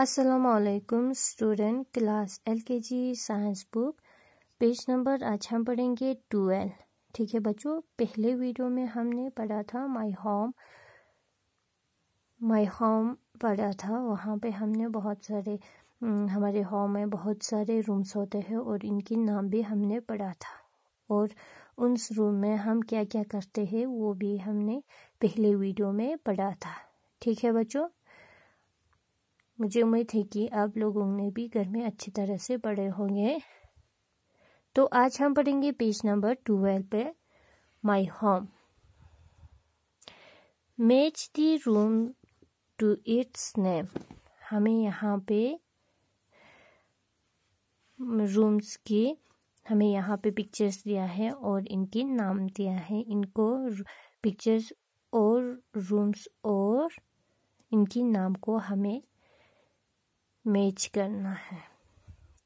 असलकुम student class L K G science book page number आज हम पढ़ेंगे टूल्व ठीक है बच्चों पहले वीडियो में हमने पढ़ा था माय होम माय होम पढ़ा था वहाँ पे हमने बहुत सारे हम्म, हमारे होम में बहुत सारे रूम्स होते हैं और इनके नाम भी हमने पढ़ा था और उन रूम में हम क्या क्या करते हैं वो भी हमने पहले वीडियो में पढ़ा था ठीक है बच्चों मुझे उम्मीद है कि आप लोगों ने भी घर में अच्छी तरह से पढ़े होंगे तो आज हम पढ़ेंगे पेज नंबर ट्वेल्व पे my home match the room to its name हमें यहाँ पे रूम्स की हमें यहाँ पे पिक्चर्स दिया है और इनके नाम दिया है इनको पिक्चर्स और रूम्स और इनके नाम को हमें मैच करना है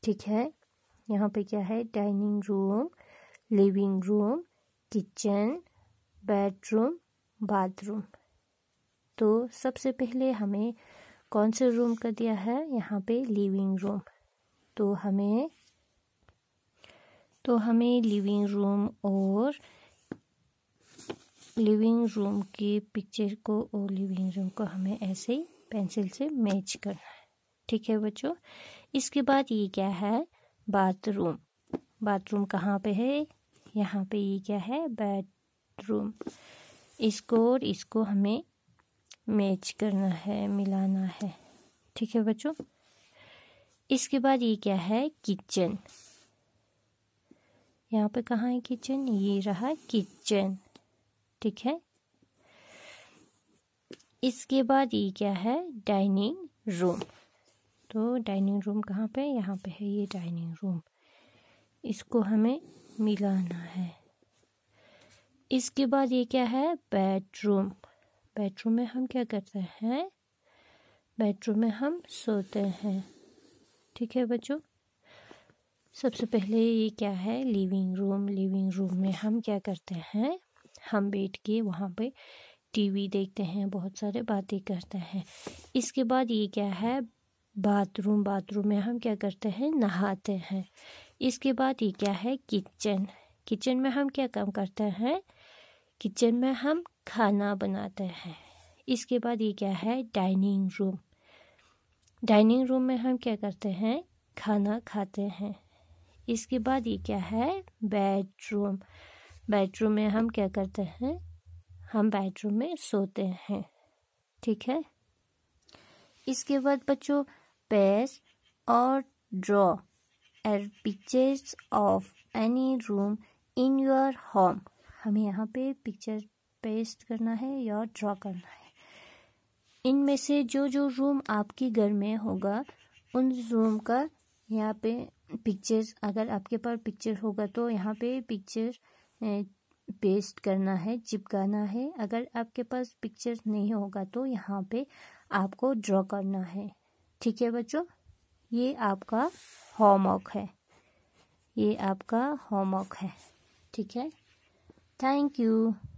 ठीक है यहाँ पे क्या है dining room living room kitchen bedroom bathroom तो सबसे पहले हमें कौन से रूम का दिया है यहाँ पे लिविंग रूम तो हमें तो हमें लिविंग रूम और लिविंग रूम की पिक्चर को और लिविंग रूम को हमें ऐसे ही पेंसिल से मैच करना है ठीक है बच्चों इसके बाद ये क्या है बाथरूम बाथरूम कहाँ पे है यहाँ पे ये क्या है बेडरूम इसको और इसको हमें मैच करना है मिलाना है ठीक है बच्चों इसके बाद ये क्या है किचन यहाँ पे कहाँ है किचन ये रहा किचन ठीक है इसके बाद ये क्या है डाइनिंग रूम तो डाइनिंग रूम कहाँ पे यहाँ पे है ये डाइनिंग रूम इसको हमें मिलाना है इसके बाद ये क्या है बेडरूम बेडरूम में हम क्या करते हैं बेडरूम में हम सोते हैं ठीक है बच्चों सबसे पहले ये क्या है लिविंग रूम लिविंग रूम में हम क्या करते हैं हम बैठ के वहाँ पे टीवी देखते हैं बहुत सारे बातें करते हैं इसके बाद ये क्या है बाथरूम बाथरूम में हम क्या करते हैं नहाते हैं इसके बाद ये क्या है किचन किचन में हम क्या काम करते हैं किचन में हम खाना बनाते हैं इसके बाद ये क्या है डाइनिंग रूम डाइनिंग रूम में हम क्या करते हैं खाना खाते हैं इसके बाद ये क्या है बेडरूम बेडरूम में हम क्या करते हैं हम बेडरूम में सोते हैं ठीक है इसके बाद बच्चों space or draw एर pictures of any room in your home हमें यहाँ पे पिक्चर पेस्ट करना है या ड्रॉ करना है इनमें से जो जो रूम आपके घर में होगा उन रूम का यहाँ पे पिक्चर्स अगर आपके पास पिक्चर होगा तो यहाँ पे पिक्चर पेस्ट करना है चिपकाना है अगर आपके पास पिक्चर नहीं होगा तो यहाँ पे आपको ड्रॉ करना है ठीक है बच्चों ये आपका होमवर्क है ये आपका होमवर्क है ठीक है थैंक यू